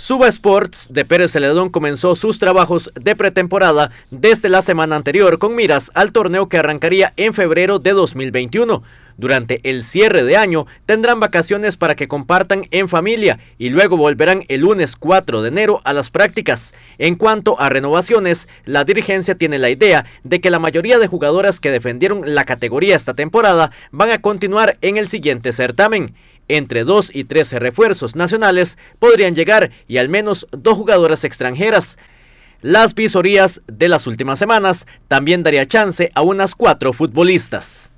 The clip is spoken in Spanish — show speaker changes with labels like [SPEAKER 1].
[SPEAKER 1] Suba Sports de Pérez Celedón comenzó sus trabajos de pretemporada desde la semana anterior con miras al torneo que arrancaría en febrero de 2021. Durante el cierre de año tendrán vacaciones para que compartan en familia y luego volverán el lunes 4 de enero a las prácticas. En cuanto a renovaciones, la dirigencia tiene la idea de que la mayoría de jugadoras que defendieron la categoría esta temporada van a continuar en el siguiente certamen. Entre dos y 13 refuerzos nacionales podrían llegar y al menos dos jugadoras extranjeras. Las visorías de las últimas semanas también daría chance a unas cuatro futbolistas.